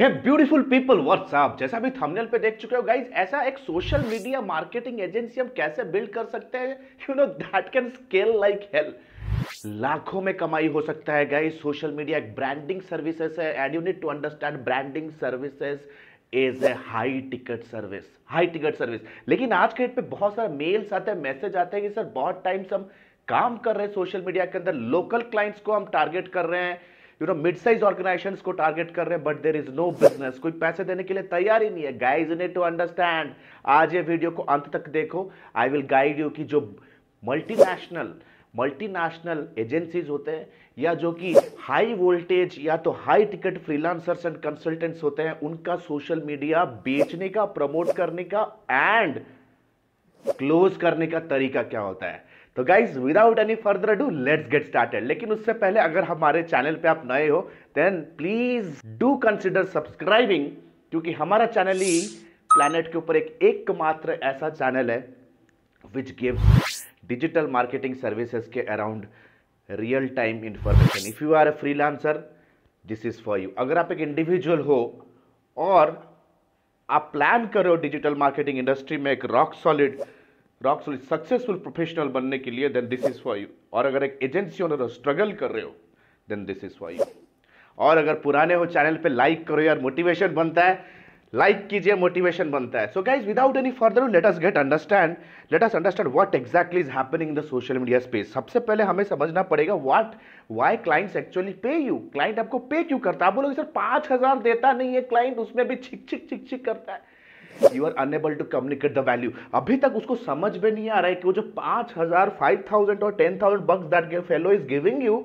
हे beautiful people WhatsApp जैसा भी thumbnail पे देख चुके हो गाइज ऐसा एक सोशल मीडिया मार्केटिंग एजेंसी हम कैसे बिल्ड कर सकते हैं you know that can scale like hell लाखों में कमाई हो सकता है गाइज सोशल मीडिया एक ब्रांडिंग सर्विसेज है and you need to understand branding services is a high ticket service high ticket service लेकिन आज के डेट पे बहुत सारे मेल्स आते हैं मैसेज आते हैं कि सर बहुत टाइम्स हम काम कर रहे हैं सोशल मीडिया के अंदर लोकल क्लाइंट्स को हम टारगेट कर रहे हैं you know mid size organization को टारगेट कर रहे हैं but there is no business कोई पैसे देने के लिए तैयार ही नहीं है गाइज इन टू अंडरस्टैंड आज ये वीडियो को अंत तक देखो आई विल गाइड यू कि जो मल्टीनेशनल मल्टीनेशनल एजेंसीज होते हैं या जो कि हाई वोल्टेज या तो high ticket freelancers and consultants होते हैं उनका सोशल मीडिया बेचने का प्रमोट करने का एंड क्लोज करने का तरीका क्या होता है तो guys without any further do let's get started लेकिन उससे पहले अगर हमारे चैनल पे आप नए हो then please do consider subscribing क्योंकि हमारा चैनल ही प्लानट के ऊपर एक एकमात्र ऐसा चैनल है which gives digital marketing services के around real time information if you are a lancer this is for you अगर आप एक इंडिविजुअल हो और आप प्लान कर रहे हो डिजिटल मार्केटिंग इंडस्ट्री में एक rock solid rock solid successful professional बनने के लिए then this is for you और अगर एक एजेंसी ओनर हो स्ट्रगल कर रहे हो then this is for you और अगर पुराने हो चैनल पे लाइक करो यार मोटिवेशन बनता है लाइक कीजिए मोटिवेशन बनता है so guys without any further let us get understand let us understand what exactly is happening in the social media space सबसे पहले हमें समझना पड़ेगा what why clients actually pay you client आपको पे क्यों करता है आप बोलोगे सर पांच हज़ार देता नहीं है क्लाइंट उसमें भी छिक छिक छिक छिक करता है you are unable to communicate the value अभी तक उसको समझ में नहीं आ रहा है कि वो जो पांच हज़ार फाइव थाउजेंड और ten thousand bucks that fellow is giving you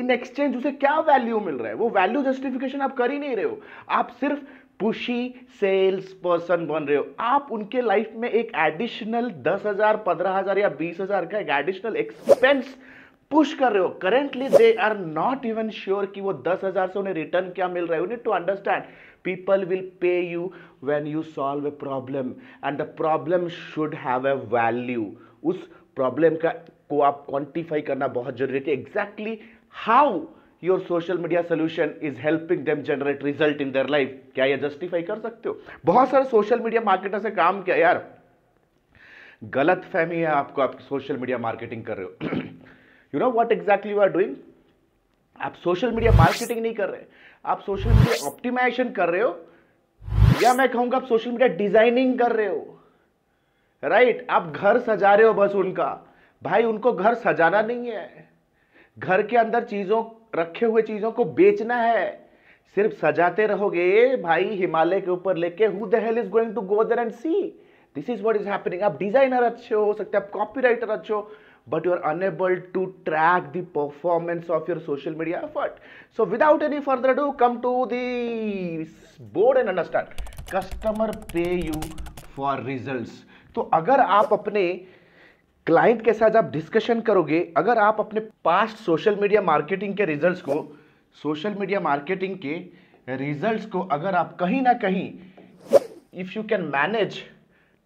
in exchange उसे क्या वैल्यू मिल रहा है वो वैल्यू जस्टिफिकेशन आप कर ही नहीं रहे हो आप सिर्फ पुशी सेल्स पर्सन बन रहे हो आप उनके लाइफ में एक एडिशनल दस हजार पंद्रह हजार या बीस हजार का एक एडिशनल एक्सपेंस पुश कर रहे हो currently they are not even sure कि वो दस हजार से उन्हें रिटर्न क्या मिल रहा है need to understand people will pay you when you solve a problem and the problem should have a value उस प्रॉब्लम का को आप क्वांटिफाई करना बहुत जरूरी है कि exactly your social media solution is helping them generate result in their life क्या ये जस्टिफाई कर सकते हो बहुत सारे सोशल मीडिया मार्केटर से काम किया यार गलत फहमी है आपको आप सोशल मीडिया मार्केटिंग कर रहे हो you know what exactly you are doing आप सोशल मीडिया मार्केटिंग नहीं कर रहे आप सोशल मीडिया ऑप्टिमाइजेशन कर रहे हो या मैं कहूंगा आप सोशल मीडिया डिजाइनिंग कर रहे हो राइट right? आप घर सजा रहे हो बस उनका भाई उनको घर सजाना नहीं है घर के अंदर चीजों रखे हुए चीजों को बेचना है सिर्फ सजाते रहोगे भाई हिमालय के ऊपर लेके who the hell is going to go there and see this is what is happening आप डिजाइनर अच्छे हो सकते हैं आप कॉपी राइटर अच्छे हो but you are unable to track the performance of your social media effort so without any further do come to toward and understand customer pay you for result तो अगर आप अपने क्लाइंट के साथ आप discussion करोगे अगर आप अपने पास्ट सोशल मीडिया मार्केटिंग के रिजल्ट्स को सोशल मीडिया मार्केटिंग के रिजल्ट्स को अगर आप कहीं ना कहीं if you can manage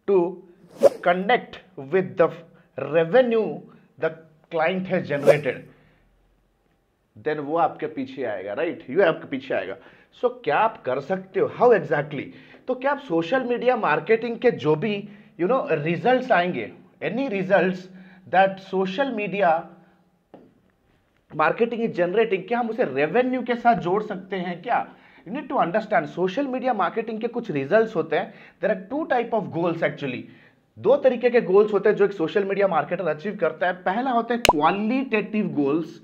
to connect with the revenue the client है जनरेटेड देन वो आपके पीछे आएगा राइट यू आपके पीछे आएगा सो so, क्या आप कर सकते हो हाउ एग्जैक्टली तो क्या आप सोशल मीडिया मार्केटिंग के जो भी यू नो रिजल्ट्स आएंगे any results that social media marketing is generating क्या हम उसे रेवेन्यू के साथ जोड़ सकते हैं क्या you need to understand social media marketing के कुछ रिजल्ट होते हैं there are two type of goals actually दो तरीके के गोल्स होते हैं जो एक सोशल मीडिया मार्केटर अचीव करता है पहला होता है क्वालिटेटिव गोल्स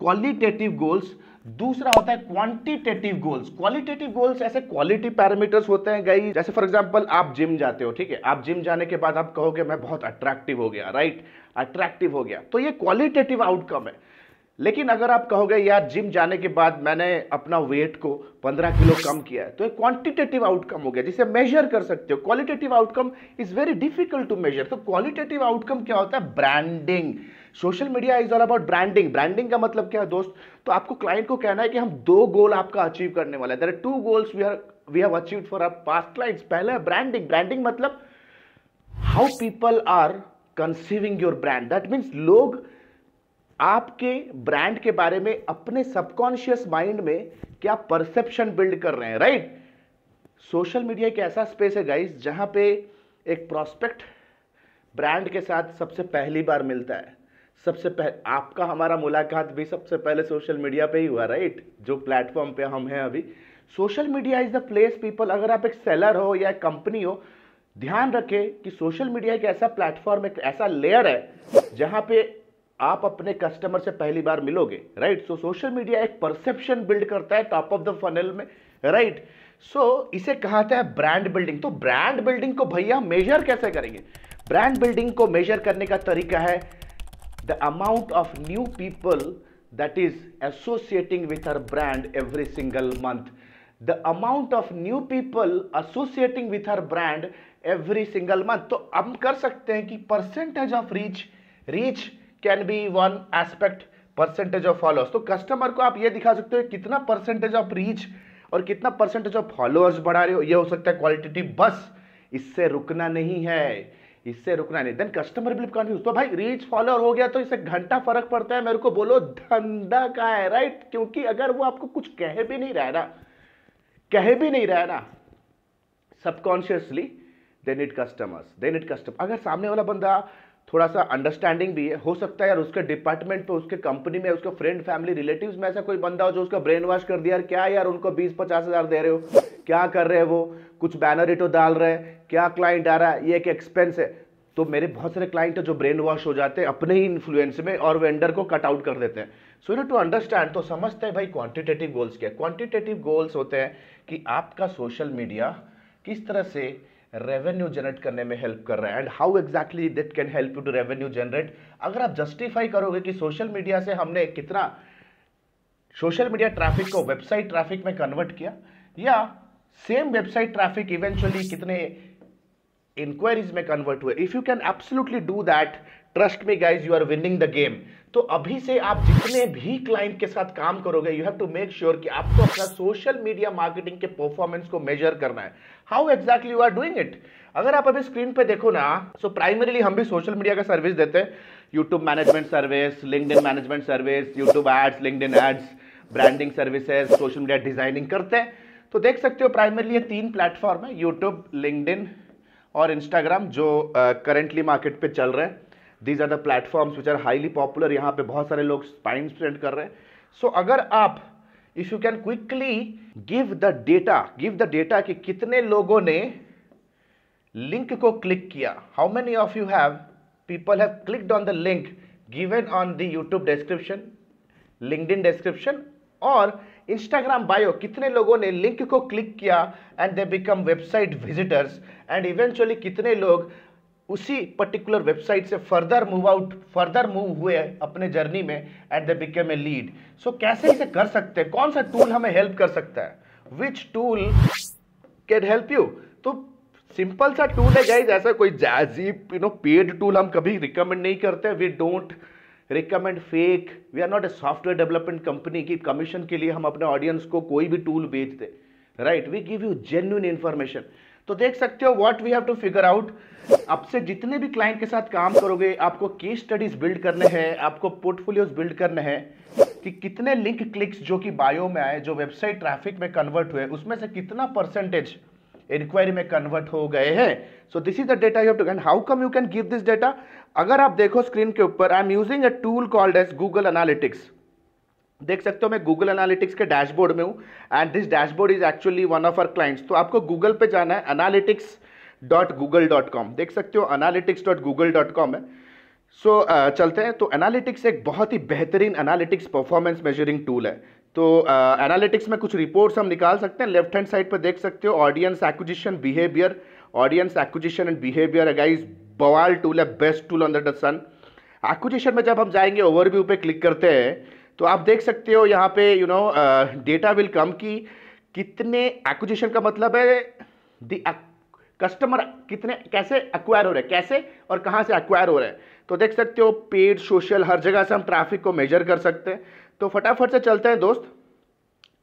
क्वालिटेटिव गोल्स दूसरा होता है क्वांटिटेटिव गोल्स क्वालिटेटिव गोल्स ऐसे क्वालिटी पैरामीटर्स होते हैं गई जैसे फॉर एग्जांपल आप जिम जाते हो ठीक है आप जिम जाने के बाद आप कहोगे मैं बहुत अट्रैक्टिव हो गया राइट अट्रैक्टिव हो गया तो ये क्वालिटेटिव आउटकम है लेकिन अगर आप कहोगे यार जिम जाने के बाद मैंने अपना वेट को 15 किलो कम किया है तो एक क्वांटिटेटिव आउटकम हो गया जिसे मेजर कर सकते हो qualitative outcome is very difficult to measure तो क्वालिटेटिव आउटकम क्या होता है branding social media is all about branding branding का मतलब क्या है दोस्त तो आपको क्लाइंट को कहना है कि हम दो गोल आपका अचीव करने वाला है two goals we are we have achieve for our past clients पहले ब्रांडिंग ब्रांडिंग मतलब how people are conceiving your brand that means लोग आपके ब्रांड के बारे में अपने सबकॉन्शियस माइंड में क्या परसेप्शन बिल्ड कर रहे हैं राइट सोशल मीडिया एक ऐसा स्पेस है गाइस जहां पे एक प्रॉस्पेक्ट ब्रांड के साथ सबसे पहली बार मिलता है सबसे पहले आपका हमारा मुलाकात भी सबसे पहले सोशल मीडिया पे ही हुआ राइट जो प्लेटफॉर्म पे हम हैं अभी social media is the place people अगर आप एक सेलर हो या कंपनी हो ध्यान रखें कि सोशल मीडिया एक ऐसा प्लेटफॉर्म एक ऐसा लेयर है जहां पे आप अपने कस्टमर से पहली बार मिलोगे राइट सो सोशल मीडिया एक परसेप्शन बिल्ड करता है टॉप ऑफ द फनल में राइट right? सो so, इसे कहा जाता है ब्रांड बिल्डिंग तो ब्रांड बिल्डिंग को भैया मेजर कैसे करेंगे ब्रांड बिल्डिंग को मेजर करने का तरीका है the amount of new people that is associating with हर brand every single month the amount of new people associating with हर ब्रांड एवरी सिंगल मंथ तो हम कर सकते हैं कि percentage of reach reach can be one aspect percentage of followers तो customer को आप ये दिखा सकते हो कितना परसेंटेज ऑफ रीच और कितना परसेंटेज ऑफ फॉलोअर्स बढ़ा रहे हो ये हो सकता है क्वालिटेटिव बस इससे रुकना नहीं है इससे रुकना नहीं देन कस्टमर बिलीव कन्फ्यूज तो भाई रीच फॉलोअर हो गया तो इससे घंटा फर्क पड़ता है मेरे को बोलो धंधा का है राइट क्योंकि अगर वो आपको कुछ कह भी नहीं रहा ना कह भी नहीं रहा ना subconsciously then it customers then it customer अगर सामने वाला बंदा थोड़ा सा अंडरस्टैंडिंग भी है हो सकता है यार उसके डिपार्टमेंट पे उसके कंपनी में उसके फ्रेंड फैमिली रिलेटिव्स में ऐसा कोई बंदा हो जो उसका ब्रेन वॉश कर दिया यार क्या यार उनको बीस पचास हज़ार दे रहे हो क्या कर रहे हैं वो कुछ बैनर इटो डाल रहे हैं क्या क्लाइंट आ रहा है ये एक एक्सपेंस है तो मेरे बहुत सारे क्लाइंट है जो ब्रेन वॉश हो जाते हैं अपने ही इन्फ्लुएंस में और वेंडर को कट आउट कर देते हैं सो यू टू अंडरस्टैंड तो समझते हैं भाई क्वांटिटेटिव गोल्स क्या क्वांटिटेटिव गोल्स होते हैं कि आपका सोशल मीडिया किस तरह से रेवेन्यू जनरेट करने में हेल्प कर रहा है and how exactly it can help you to revenue generate अगर आप जस्टिफाई करोगे कि सोशल मीडिया से हमने कितना सोशल मीडिया ट्रैफिक को वेबसाइट ट्रैफिक में कन्वर्ट किया या सेम वेबसाइट ट्रैफिक इवेंचुअली कितने इंक्वायरीज में कन्वर्ट हुए if you can absolutely do that trust me guys you are winning the game तो अभी से आप जितने भी क्लाइंट के साथ काम करोगे you have to make sure कि आपको अपना सोशल मीडिया मार्केटिंग के परफॉर्मेंस को मेजर करना है how exactly you are doing it अगर आप अभी स्क्रीन पे देखो ना सो प्राइमरीली हम भी सोशल मीडिया का सर्विस देते हैं YouTube management service LinkedIn management service YouTube ads LinkedIn ads branding services social media designing करते हैं तो देख सकते हो प्राइमरीली ये तीन प्लेटफॉर्म है यूट्यूब लिंकड और इंस्टाग्राम जो करेंटली uh, मार्केट पे चल रहे हैं these are the platforms which are highly popular यहाँ पे बहुत सारे लोग टाइम स्पेंड कर रहे हैं सो so, अगर आप if you can quickly give the data give the data कि कितने लोगों ने लिंक को क्लिक किया how many of you have people have clicked on the link given on the YouTube description LinkedIn description और Instagram bio कितने लोगों ने लिंक को क्लिक किया and they become website visitors and eventually कितने लोग उसी पर्टिकुलर वेबसाइट से further move out further move हुए अपने जर्नी में at the became a lead so कैसे इसे कर सकते हैं कौन सा टूल हमें हेल्प कर सकता है which tool can help you तो सिंपल सा टूल है गाइज ऐसा कोई जैजी यू नो पेड टूल हम कभी रिकमेंड नहीं करते we don't recommend fake we are not a software development company की कमीशन के लिए हम अपने ऑडियंस को कोई भी टूल बेच दें right we give you genuine information तो देख सकते हो what we have to figure out आपसे जितने भी क्लाइंट के साथ काम करोगे आपको केस स्टडीज बिल्ड करने हैं आपको पोर्टफोलियोज बिल्ड करने हैं कि कितने लिंक क्लिक्स जो कि बायो में आए जो वेबसाइट ट्रैफिक में कन्वर्ट हुए उसमें से कितना परसेंटेज इंक्वायरी में कन्वर्ट हो गए हैं so this is the data you to how come you can give this data अगर आप देखो स्क्रीन के ऊपर I am using a tool called as Google analytics देख सकते हो मैं गूगल एनालिटिक्स के डैशबोर्ड में हूँ and this dashboard is actually one of our clients तो आपको गूगल पे जाना है analytics dot Google dot com देख सकते हो analytics dot Google dot com है सो so, uh, चलते हैं तो एनालिटिक्स एक बहुत ही बेहतरीन एनालिटिक्स परफॉर्मेंस मेजरिंग टूल है तो एनालिटिक्स uh, में कुछ रिपोर्ट्स हम निकाल सकते हैं लेफ्ट हैंड साइड पर देख सकते हो audience acquisition behaviour audience acquisition and behaviour अगाइज बवाल टूल है best tool under the sun acquisition में जब हम जाएंगे ओवरव्यू पे क्लिक करते हैं तो आप देख सकते हो यहाँ पे you know data will come कि कितने एक्विजिशन का मतलब है दी कस्टमर कितने कैसे एक्वायर हो रहे हैं कैसे और कहाँ से एक्वायर हो रहे हैं तो देख सकते हो पेड सोशल हर जगह से हम ट्रैफिक को मेजर कर सकते हैं तो फटाफट से चलते हैं दोस्त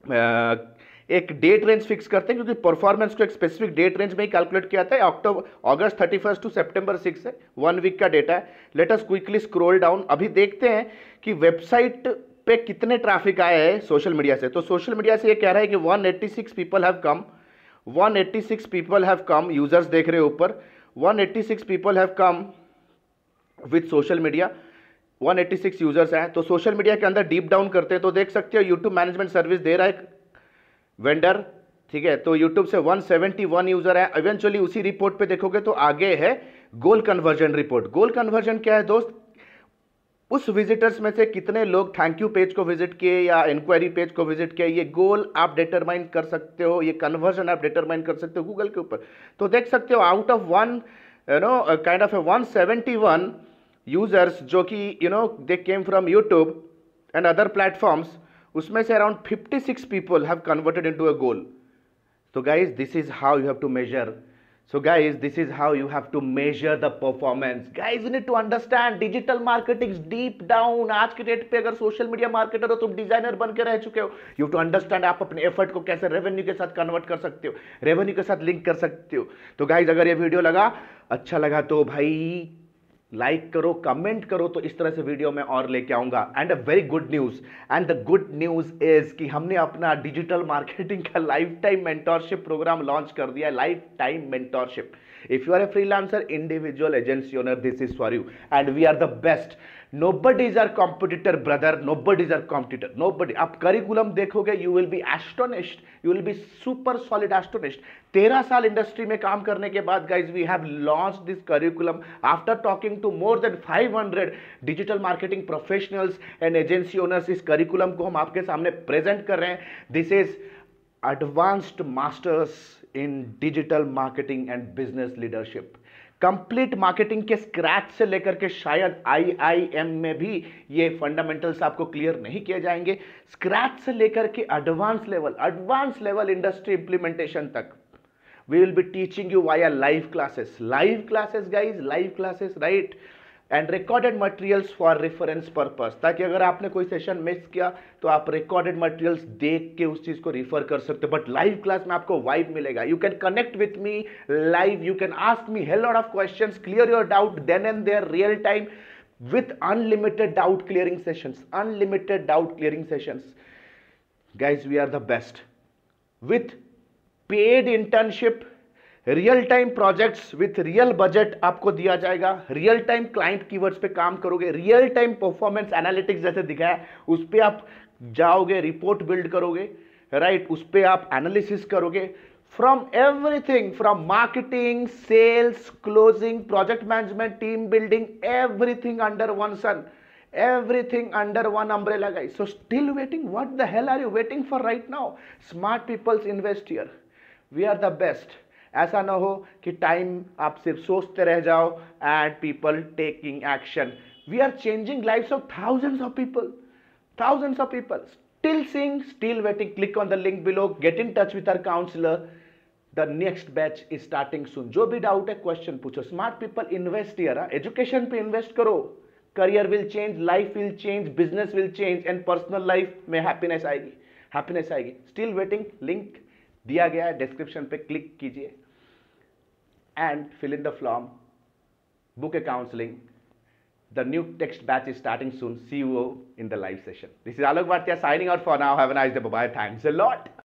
uh, एक डेट रेंज फिक्स करते हैं क्योंकि परफॉर्मेंस को एक स्पेसिफिक डेट रेंज में ही कैलकुलेट किया था October August thirty first to September six है वन वीक का डेटा है लेटस क्विकली स्क्रोल डाउन अभी देखते हैं कि वेबसाइट पे कितने ट्रैफिक आए हैं सोशल मीडिया से तो सोशल मीडिया से ये कह रहा है कि 186 people have come six people have come users देख रहे हो ऊपर six people have come with social media 186 users हैं तो सोशल मीडिया के अंदर डीप डाउन करते हैं तो देख सकते हो यूट्यूब मैनेजमेंट सर्विस दे रहा है वेंडर ठीक है तो यूट्यूब से 171 यूजर है इवेंचुअली उसी रिपोर्ट पे देखोगे तो आगे है goal conversion report goal conversion क्या है दोस्त उस विजिटर्स में से कितने लोग थैंक यू पेज को विजिट किए या इंक्वायरी पेज को विजिट किए ये गोल आप डिटरमाइन कर सकते हो ये कन्वर्जन आप डिटरमाइन कर सकते हो गूगल के ऊपर तो देख सकते हो out of one you know kind of a one seventy one users जो कि you know they came from YouTube and other platforms उसमें से around fifty six people have converted into a goal तो guys this is how you have to measure So guys, this is how you have to measure the performance. Guys, you need to understand digital marketing is deep down. आज के date पे अगर social media marketer हो तुम designer बन के रह चुके हो यू टू अंडरस्टैंड आप अपने एफर्ट को कैसे रेवेन्यू के साथ कन्वर्ट कर सकते हो रेवेन्यू के साथ लिंक कर सकते हो तो गाइज अगर ये वीडियो लगा अच्छा लगा तो भाई लाइक करो कमेंट करो तो इस तरह से वीडियो में और लेके आऊंगा and a very good news and the good news is कि हमने अपना डिजिटल मार्केटिंग का lifetime mentorship program launch कर दिया है lifetime mentorship if you are a freelancer individual agency owner this is for you and we are the best nobody is our competitor brother nobody is our competitor nobody आप curriculum देखोगे you will be astonished you will be super solid astonished तेरह साल industry में काम करने के बाद guys we have launch this curriculum after talking to more than 500 digital marketing professionals and agency owners इस करिकुलम को हम आपके सामने प्रेजेंट कर रहे हैं this is advanced masters in digital marketing and business leadership complete marketing के scratch से लेकर के शायद आईआईएम में भी ये फंडामेंटल्स आपको क्लियर नहीं किए जाएंगे स्क्रैच से लेकर के advance level advance level industry implementation तक we will be teaching you via live classes live classes guys live classes right and recorded materials for reference purpose ताकि अगर आपने कोई सेशन मिस किया तो आप रिकॉर्डेड मटेरियल्स देख के उस चीज़ को रिफर कर सकते हो बट लाइव क्लास में आपको वाइब मिलेगा you can connect with me live you can ask me hell of question clear your doubt then and there real time with unlimited doubt clearing session unlimited doubt clearing session guys we are the best with paid internship real time projects with real budget आपको दिया जाएगा real time client keywords पे काम करोगे real time performance analytics जैसे दिखाया उस पर आप जाओगे रिपोर्ट बिल्ड करोगे राइट उस पर आप एनालिसिस करोगे from everything from marketing sales closing project management team building everything under one sun everything under one umbrella guys so still waiting what the hell are you waiting for right now smart people's invest here we are the best ऐसा ना हो कि time आप सिर्फ सोचते रह जाओ and people taking action we are changing life of thousands of people thousands of people still sing still waiting click on the link below get in touch with our counsellor the next batch is starting soon जो भी doubt है question पूछो smart people invest यार education पे invest करो career will change life will change business will change and personal life में happiness आएगी happiness आएगी स्टिल वेटिंग लिंक दिया गया है डिस्क्रिप्शन पे क्लिक कीजिए and fill in the form, book a counseling. The new text batch is starting soon. See you in the live session. This is Alok Bhatia signing out for now. Have a nice day. Bye-bye. Thanks a lot.